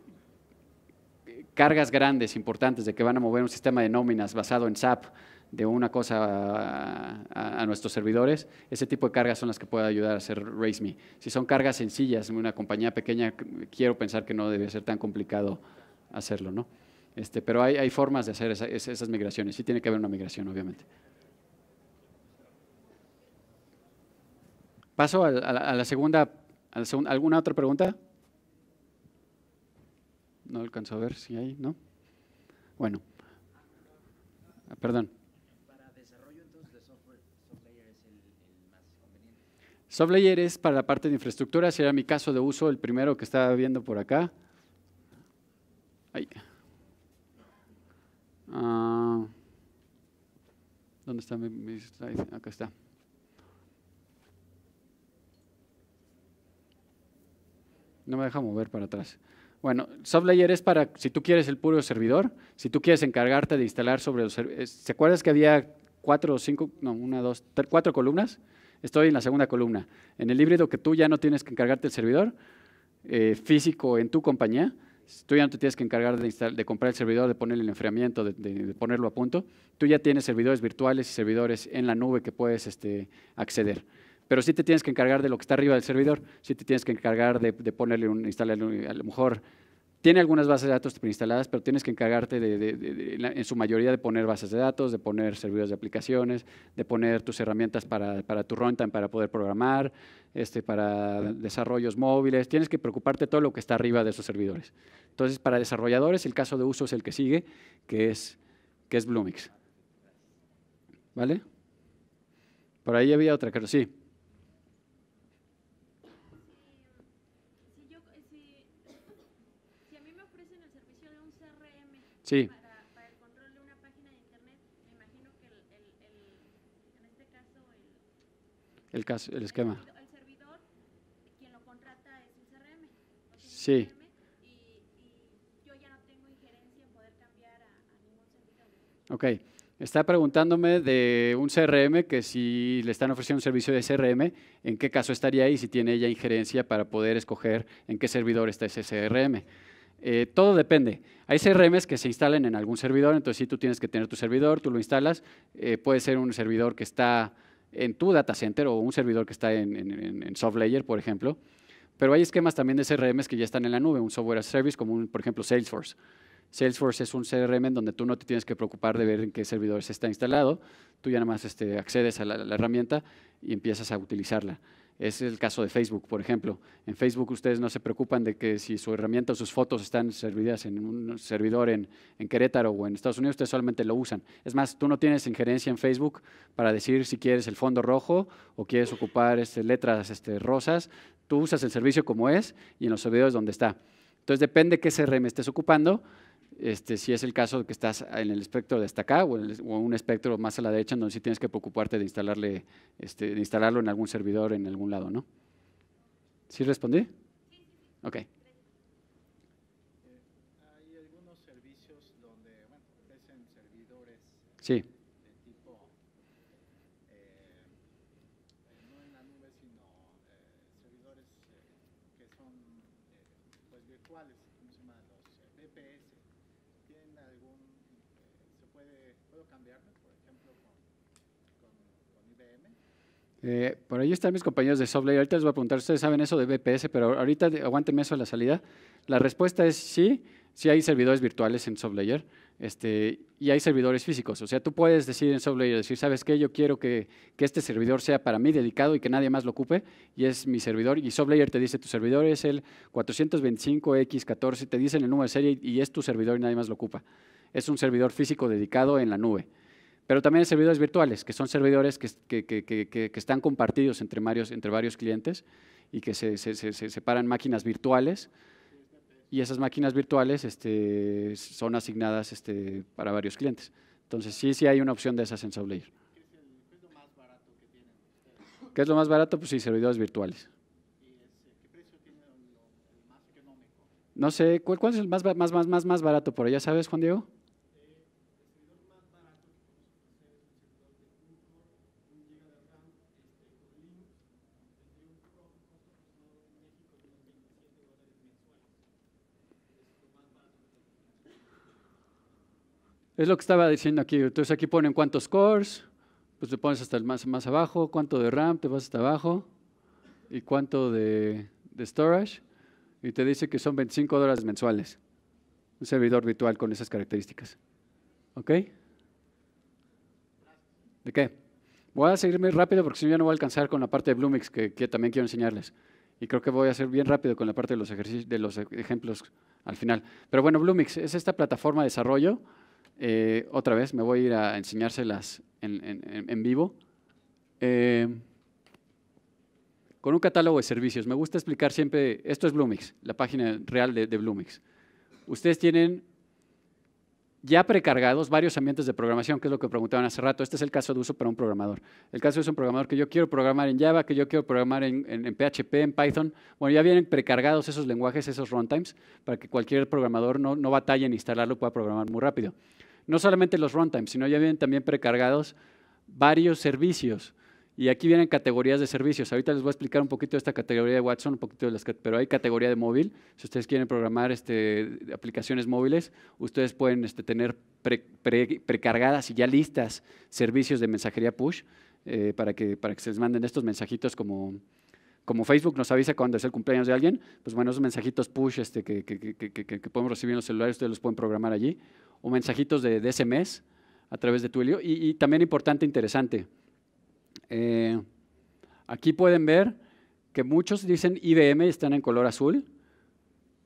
cargas grandes, importantes, de que van a mover un sistema de nóminas basado en SAP de una cosa a, nuestros servidores, ese tipo de cargas son las que puede ayudar a hacer RaiseMe. Si son cargas sencillas en una compañía pequeña, quiero pensar que no debe ser tan complicado hacerlo, ¿no? Este, pero hay, formas de hacer esas migraciones. Sí tiene que haber una migración, obviamente. Paso a, a la segunda ¿Alguna otra pregunta? No alcanzo a ver si hay, ¿no? Bueno, ah, perdón. Para desarrollo entonces de software, SoftLayer es el, más conveniente. SoftLayer es para la parte de infraestructura, será mi caso de uso, el primero que estaba viendo por acá. Ahí. Ah, ¿Dónde está mi slide? Acá está. No me deja mover para atrás. Bueno, SoftLayer es para si tú quieres el puro servidor, si tú quieres encargarte de instalar sobre los servidores. Eh, ¿Se acuerdas que había cuatro o cinco, no, una, dos, cuatro columnas? Estoy en la segunda columna. En el híbrido que tú ya no tienes que encargarte el servidor eh, físico en tu compañía, tú ya no te tienes que encargar de, de comprar el servidor, de poner el enfriamiento, de, ponerlo a punto. Tú ya tienes servidores virtuales y servidores en la nube que puedes este, acceder. Pero sí te tienes que encargar de lo que está arriba del servidor, sí te tienes que encargar de, ponerle un, instalar, a lo mejor tiene algunas bases de datos preinstaladas, pero tienes que encargarte de, en su mayoría de poner bases de datos, de poner servidores de aplicaciones, de poner tus herramientas para, para tu runtime, para poder programar, este, para desarrollos móviles. Tienes que preocuparte de todo lo que está arriba de esos servidores. Entonces, para desarrolladores, el caso de uso es el que sigue, que es, que es Bluemix. ¿Vale? Por ahí había otra, claro sí. Sí. Para, el control de una página de internet, me imagino que el, el, el en este caso el, caso, el esquema. el servidor, quien lo contrata es un CRM. sí. y, y, yo ya no tengo injerencia en poder cambiar a, a ningún servidor. Ok. Está preguntándome de un CRM que si le están ofreciendo un servicio de CRM, en qué caso estaría ahí, si tiene ella injerencia para poder escoger en qué servidor está ese CRM. Eh, todo depende. Hay CRMs que se instalan en algún servidor, entonces sí, tú tienes que tener tu servidor, tú lo instalas. Eh, puede ser un servidor que está en tu data center o un servidor que está en, SoftLayer, por ejemplo. Pero hay esquemas también de CRMs que ya están en la nube, un software as a service como, por ejemplo, Salesforce. Salesforce es un CRM donde tú no te tienes que preocupar de ver en qué servidor está instalado. Tú ya nada más este, accedes a la herramienta y empiezas a utilizarla. Es el caso de Facebook, por ejemplo. En Facebook ustedes no se preocupan de que si su herramienta o sus fotos están servidas en un servidor en, Querétaro o en Estados Unidos, ustedes solamente lo usan. Es más, tú no tienes injerencia en Facebook para decir si quieres el fondo rojo o quieres ocupar este, letras este, rosas. Tú usas el servicio como es y en los servidores donde está. Entonces depende qué CRM estés ocupando, este, si es el caso de que estás en el espectro de hasta acá o, un espectro más a la derecha, donde sí tienes que preocuparte de, instalarle, este, instalarlo en algún servidor en algún lado, ¿no? ¿Sí respondí? Ok. Sí. ¿Puedo por ejemplo, eh, ahí están mis compañeros de SoftLayer. Ahorita les voy a preguntar, ustedes saben eso de BPS, pero ahorita aguántenme eso a la salida. La respuesta es sí, sí hay servidores virtuales en SoftLayer este, y hay servidores físicos. O sea, tú puedes decir en SoftLayer, decir, ¿sabes qué? Yo quiero que, este servidor sea para mí dedicado y que nadie más lo ocupe y es mi servidor. Y SoftLayer te dice, tu servidor es el 425X14, te dicen el número de serie y es tu servidor y nadie más lo ocupa es un servidor físico dedicado en la nube. Pero también hay servidores virtuales, que son servidores que, que, que, que están compartidos entre varios, entre varios clientes y que se, se, se, separan máquinas virtuales y esas máquinas virtuales este, son asignadas este, para varios clientes. Entonces, sí, sí hay una opción de esas en SoftLayer. ¿Qué es, lo más barato que tienen? ¿Qué es lo más barato? Pues sí, servidores virtuales. qué precio tiene No sé, ¿cuál, ¿cuál, es el más, más, más, más, más barato por allá? ¿Sabes, Juan Diego? Es lo que estaba diciendo aquí. Entonces aquí ponen cuántos cores, pues te pones hasta el más, más abajo, cuánto de RAM, te vas hasta abajo, y cuánto de, storage, y te dice que son 25 dólares mensuales. Un servidor virtual con esas características. ¿Ok? ¿De qué? Voy a seguir muy rápido porque si no ya no voy a alcanzar con la parte de Bloomix que, también quiero enseñarles. Y creo que voy a ser bien rápido con la parte de los, ejercicios, de los ejemplos al final. Pero bueno, Bloomix es esta plataforma de desarrollo eh, otra vez, me voy a ir a enseñárselas en, vivo. Eh, con un catálogo de servicios. Me gusta explicar siempre, esto es Bluemix, la página real de, de Bluemix. Ustedes tienen ya precargados varios ambientes de programación, que es lo que preguntaban hace rato. Este es el caso de uso para un programador. El caso es un programador que yo quiero programar en Java, que yo quiero programar en, PHP, en Python. Bueno, ya vienen precargados esos lenguajes, esos runtimes, para que cualquier programador no, no batalle en instalarlo, pueda programar muy rápido no solamente los runtimes, sino ya vienen también precargados varios servicios. Y aquí vienen categorías de servicios. Ahorita les voy a explicar un poquito esta categoría de Watson, un poquito de las, pero hay categoría de móvil. Si ustedes quieren programar este, aplicaciones móviles, ustedes pueden este, tener precargadas y ya listas servicios de mensajería push eh, para, que, para que se les manden estos mensajitos como, como Facebook nos avisa cuando es el cumpleaños de alguien, pues bueno, esos mensajitos push este, que, podemos recibir en los celulares, ustedes los pueden programar allí, o mensajitos de, SMS a través de Twilio. Y, también importante, interesante, eh, aquí pueden ver que muchos dicen IBM y están en color azul,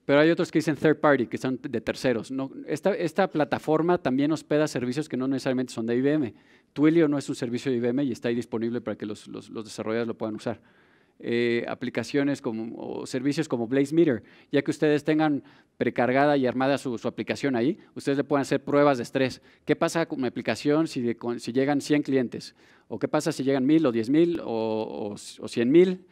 pero hay otros que dicen third party, que son de terceros. esta, plataforma también hospeda servicios que no necesariamente son de IBM. Twilio no es un servicio de IBM y está ahí disponible para que los desarrolladores lo puedan usar. Eh, aplicaciones como, o servicios como Blaze Meter, ya que ustedes tengan precargada y armada su, aplicación ahí, ustedes le pueden hacer pruebas de estrés. ¿Qué pasa con mi aplicación si, llegan 100 clientes? ¿O qué pasa si llegan 1000 o 10000 o, o, 100000?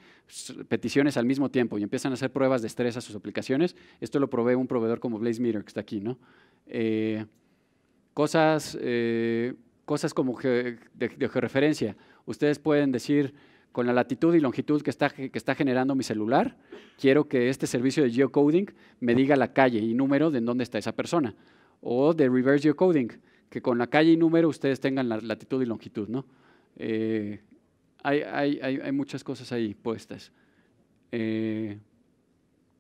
peticiones al mismo tiempo y empiezan a hacer pruebas de estrés a sus aplicaciones. Esto lo provee un proveedor como Blaze Meter, que está aquí, ¿no? Eh, cosas, eh, cosas como de, de georreferencia. Ustedes pueden decir, con la latitud y longitud que está, que está generando mi celular, quiero que este servicio de geocoding me diga la calle y número de dónde está esa persona. O de reverse geocoding, que con la calle y número ustedes tengan la latitud y longitud. ¿no? Eh, hay, muchas cosas ahí puestas. Eh,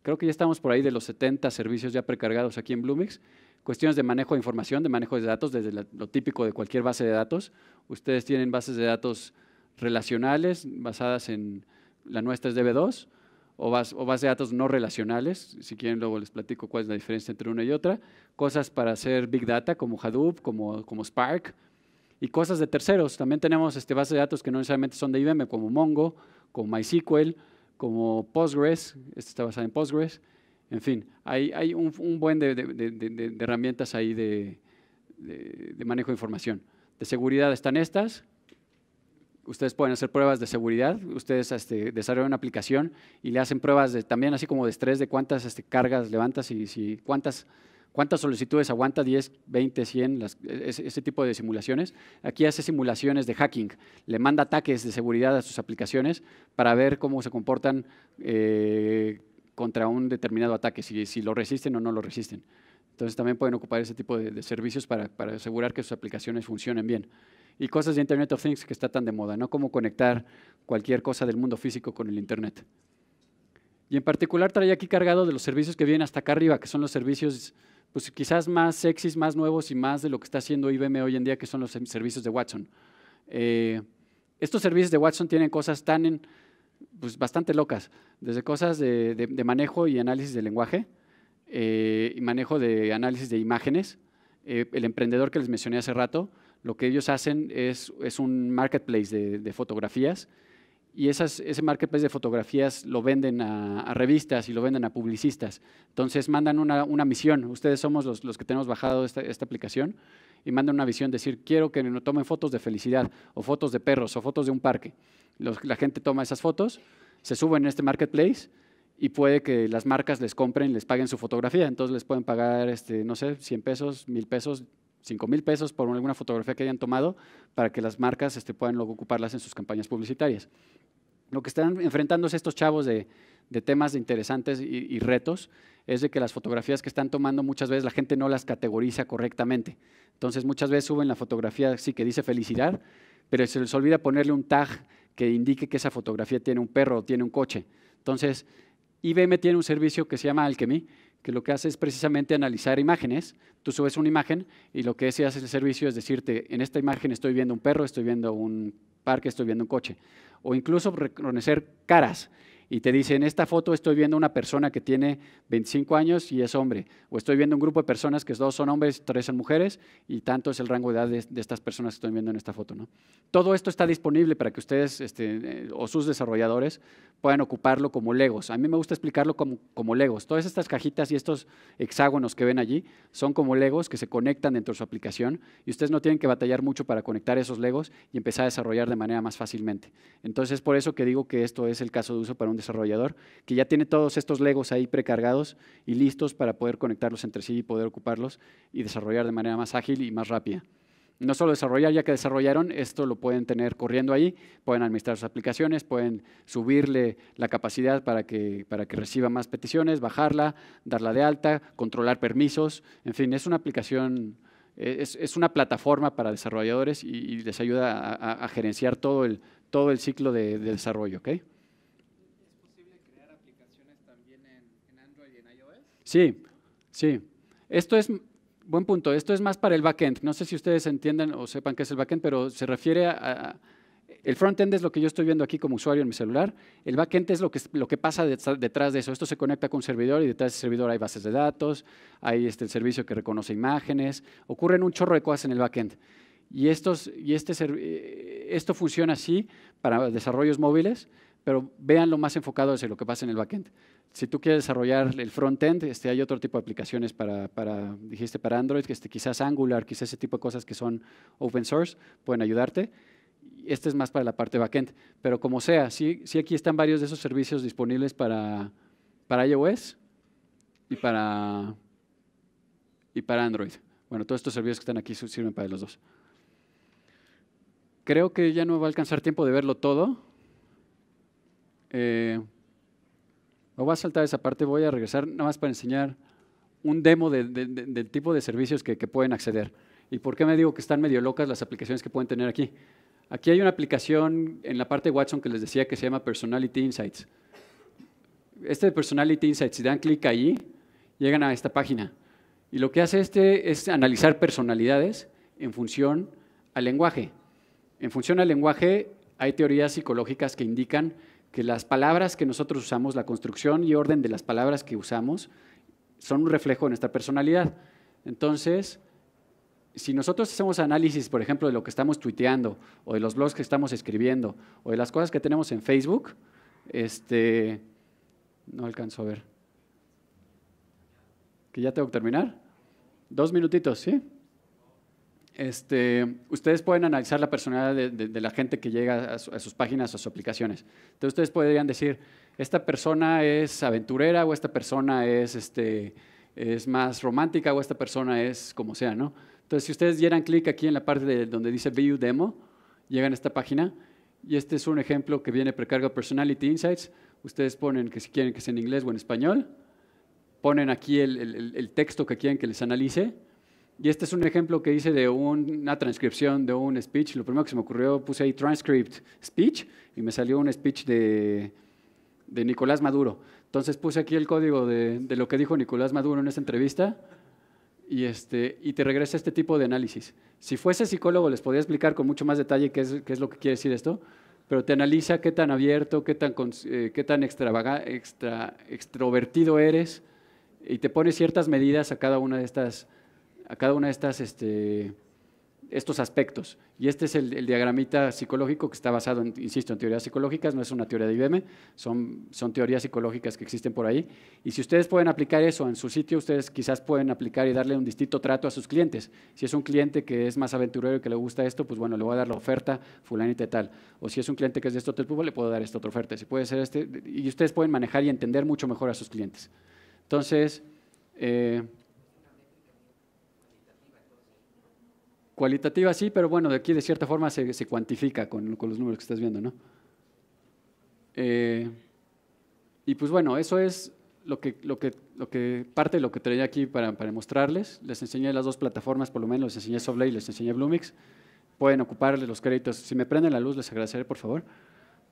creo que ya estamos por ahí de los 70 servicios ya precargados aquí en Bloomix. Cuestiones de manejo de información, de manejo de datos, desde lo típico de cualquier base de datos. Ustedes tienen bases de datos relacionales basadas en, la nuestra es DB2, o, base de datos no relacionales, si quieren luego les platico cuál es la diferencia entre una y otra, cosas para hacer Big Data como Hadoop, como, como Spark, y cosas de terceros. También tenemos este, bases de datos que no necesariamente son de IBM, como Mongo, como MySQL, como Postgres, esta está basada en Postgres, en fin, hay, hay un, buen de, de herramientas ahí de manejo de información. De seguridad están estas, ustedes pueden hacer pruebas de seguridad, ustedes este, desarrollan una aplicación y le hacen pruebas de, también así como de estrés, de cuántas este, cargas levantas y si, cuántas, cuántas solicitudes aguanta, 10, 20, 100, las, e-, ese, tipo de simulaciones. Aquí hace simulaciones de hacking, le manda ataques de seguridad a sus aplicaciones para ver cómo se comportan eh, contra un determinado ataque, si, lo resisten o no lo resisten. Entonces también pueden ocupar ese tipo de, servicios para asegurar que sus aplicaciones funcionen bien y cosas de Internet of Things que está tan de moda, ¿no? Cómo conectar cualquier cosa del mundo físico con el Internet. Y en particular traía aquí cargado de los servicios que vienen hasta acá arriba, que son los servicios pues quizás más sexys, más nuevos y más de lo que está haciendo IBM hoy en día, que son los servicios de Watson. Eh, estos servicios de Watson tienen cosas tan pues, bastante locas, desde cosas de, manejo y análisis de lenguaje, eh, y manejo de análisis de imágenes, eh, el emprendedor que les mencioné hace rato, lo que ellos hacen es, es un marketplace de, fotografías y esas, ese marketplace de fotografías lo venden a, revistas y lo venden a publicistas. Entonces mandan una, una misión, ustedes somos los, los que tenemos bajado esta, esta, aplicación, y mandan una visión, decir, quiero que nos tomen fotos de felicidad, o fotos de perros, o fotos de un parque. Los, la gente toma esas fotos, se suben en este marketplace y puede que las marcas les compren, les paguen su fotografía. Entonces les pueden pagar, este, no sé, 100 pesos, 1000 pesos, 5 mil pesos por alguna fotografía que hayan tomado para que las marcas este, puedan luego ocuparlas en sus campañas publicitarias. Lo que están enfrentándose estos chavos de, temas interesantes y, retos es de que las fotografías que están tomando muchas veces la gente no las categoriza correctamente. Entonces muchas veces suben la fotografía sí que dice felicidad, pero se les olvida ponerle un tag que indique que esa fotografía tiene un perro o tiene un coche. Entonces IBM tiene un servicio que se llama Alchemy, que lo que hace es precisamente analizar imágenes. Tú subes una imagen y lo que hace el servicio es decirte, en esta imagen estoy viendo un perro, estoy viendo un parque, estoy viendo un coche. O incluso reconocer caras y te dice, en esta foto estoy viendo una persona que tiene 25 años y es hombre, o estoy viendo un grupo de personas que dos son hombres, tres son mujeres, y tanto es el rango de edad de, estas personas que estoy viendo en esta foto. ¿no? Todo esto está disponible para que ustedes este, eh, o sus desarrolladores puedan ocuparlo como legos. A mí me gusta explicarlo como, como legos. Todas estas cajitas y estos hexágonos que ven allí son como legos que se conectan dentro de su aplicación y ustedes no tienen que batallar mucho para conectar esos legos y empezar a desarrollar de manera más fácilmente. Entonces, por eso que digo que esto es el caso de uso para un desarrollador que ya tiene todos estos legos ahí precargados y listos para poder conectarlos entre sí y poder ocuparlos y desarrollar de manera más ágil y más rápida. No solo desarrollar, ya que desarrollaron, esto lo pueden tener corriendo ahí, pueden administrar sus aplicaciones, pueden subirle la capacidad para que, para que reciba más peticiones, bajarla, darla de alta, controlar permisos, en fin, es una aplicación es, una plataforma para desarrolladores y, les ayuda a, gerenciar todo el, todo el ciclo de, desarrollo. Sí, sí. Esto es, buen punto, esto es más para el backend. No sé si ustedes entienden o sepan qué es el backend, pero se refiere a, el frontend es lo que yo estoy viendo aquí como usuario en mi celular. El backend es lo que, lo que pasa detrás de eso. Esto se conecta con un servidor y detrás del servidor hay bases de datos, hay este, el servicio que reconoce imágenes. Ocurren un chorro de cosas en el backend. Y, estos, y este, eh, esto funciona así para desarrollos móviles, pero vean lo más enfocado desde lo que pasa en el backend si tú quieres desarrollar el front-end, este, hay otro tipo de aplicaciones para, dijiste, para Android, que este, quizás Angular, quizás ese tipo de cosas que son open source, pueden ayudarte. Este es más para la parte backend. Pero como sea, sí, sí aquí están varios de esos servicios disponibles para, para iOS y para, y para Android. Bueno, todos estos servicios que están aquí sirven para los dos. Creo que ya no va a alcanzar tiempo de verlo todo. Eh, me voy a saltar esa parte, voy a regresar nada más para enseñar un demo del tipo de servicios que, pueden acceder. ¿Y por qué me digo que están medio locas las aplicaciones que pueden tener aquí? Aquí hay una aplicación en la parte de Watson que les decía que se llama Personality Insights. Este de Personality Insights, si dan clic ahí, llegan a esta página. Y lo que hace este es analizar personalidades en función al lenguaje. En función al lenguaje hay teorías psicológicas que indican que las palabras que nosotros usamos, la construcción y orden de las palabras que usamos, son un reflejo de nuestra personalidad. Entonces, si nosotros hacemos análisis, por ejemplo, de lo que estamos tuiteando, o de los blogs que estamos escribiendo, o de las cosas que tenemos en Facebook, este, no alcanzo a ver. ¿Que ya tengo que terminar? Dos minutitos, ¿sí? Este, ustedes pueden analizar la personalidad de, la gente que llega a, sus páginas o a sus aplicaciones. Entonces ustedes podrían decir, esta persona es aventurera o esta persona es, este, es más romántica o esta persona es como sea, ¿no? Entonces si ustedes dieran clic aquí en la parte donde dice View Demo, llegan a esta página y este es un ejemplo que viene precargo Personality Insights. Ustedes ponen que si quieren que sea en inglés o en español, ponen aquí el texto que quieren que les analice y este es un ejemplo que hice de una transcripción de un speech. Lo primero que se me ocurrió, puse ahí transcript speech y me salió un speech de, de Nicolás Maduro. Entonces puse aquí el código de, lo que dijo Nicolás Maduro en esa entrevista y, este, y te regresa este tipo de análisis. Si fuese psicólogo les podría explicar con mucho más detalle qué es, lo que quiere decir esto, pero te analiza qué tan abierto, qué tan, eh, qué tan extrovertido eres y te pone ciertas medidas a cada una de estas a cada una de estas, este, estos aspectos. Y este es el, diagramita psicológico que está basado, insisto, en teorías psicológicas, no es una teoría de IBM, son, son teorías psicológicas que existen por ahí. Y si ustedes pueden aplicar eso en su sitio, ustedes quizás pueden aplicar y darle un distinto trato a sus clientes. Si es un cliente que es más aventurero y que le gusta esto, pues bueno, le voy a dar la oferta fulanita y tal. O si es un cliente que es de este otro tipo, pues, le puedo dar esta otra oferta. Si puede ser este, y ustedes pueden manejar y entender mucho mejor a sus clientes. Entonces, eh, Cualitativa sí, pero bueno, de aquí de cierta forma se, se cuantifica con, con, los números que estás viendo, ¿no? Eh, y pues bueno, eso es lo que, lo que, lo que parte de lo que traía aquí para, para, mostrarles. Les enseñé las dos plataformas, por lo menos, les enseñé SoftLay, les enseñé Bluemix. Pueden ocuparles los créditos. Si me prenden la luz, les agradeceré, por favor.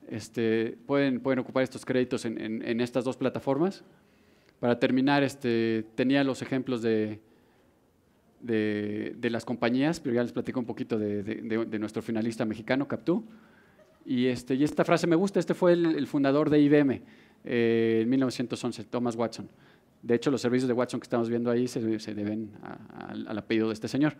Este, pueden, pueden ocupar estos créditos en, en, en estas dos plataformas. Para terminar, este, tenía los ejemplos de, de, las compañías, pero ya les platico un poquito de, nuestro finalista mexicano, Captú. Y, este, y esta frase me gusta, este fue el, fundador de IBM eh, en 1911, Thomas Watson. De hecho, los servicios de Watson que estamos viendo ahí se, deben al apellido de este señor.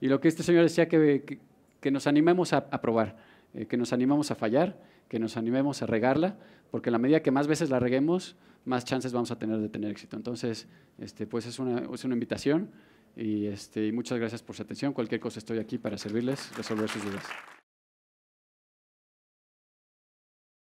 Y lo que este señor decía, que, que, nos animemos a, probar, eh, que nos animemos a fallar, que nos animemos a regarla, porque la medida que más veces la reguemos, más chances vamos a tener de tener éxito. Entonces, este, pues es es una invitación. Y, este, muchas gracias por su atención. Cualquier cosa estoy aquí para servirles, resolver sus dudas.